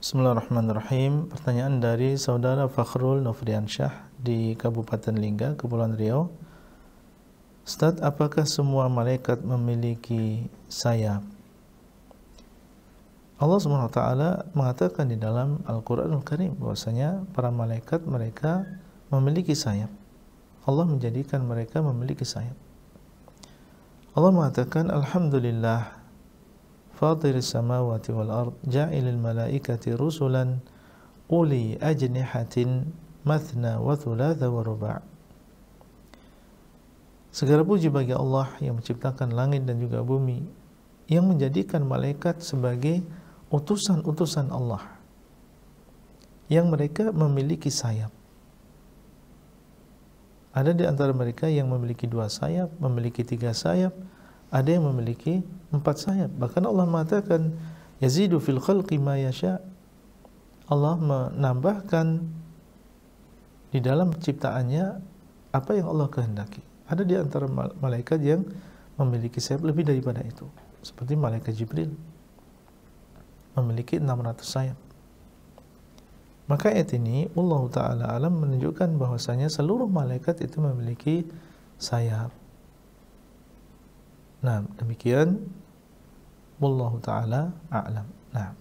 Bismillahirrahmanirrahim. Pertanyaan dari Saudara Fakhrul Nofriansyah di Kabupaten Lingga, Kepulauan Riau. Ustaz, apakah semua malaikat memiliki sayap? Allah SWT mengatakan di dalam Al-Quran Al-Karim bahwasanya para malaikat mereka memiliki sayap. Allah menjadikan mereka memiliki sayap. Allah mengatakan, Alhamdulillah, فاطر السماوات والأرض جاعل الملائكة رسلا أولي أجنحة مثنى وثلاث ورباع Segala puji bagi Allah yang menciptakan langit dan juga bumi, yang menjadikan malaikat sebagai utusan-utusan Allah, yang mereka memiliki sayap. Ada di antara mereka yang memiliki dua sayap, memiliki tiga sayap, ada yang memiliki empat sayap. Bahkan Allah mengatakan yazidu fil khalqi ma yasha. Allah menambahkan di dalam ciptaannya apa yang Allah kehendaki. Ada di antara malaikat yang memiliki sayap lebih daripada itu. Seperti malaikat Jibril memiliki 600 sayap. Maka ayat ini Allah Ta'ala alam menunjukkan bahwasanya seluruh malaikat itu memiliki sayap. Nah, demikian. Wallahu ta'ala a'lam. Nah.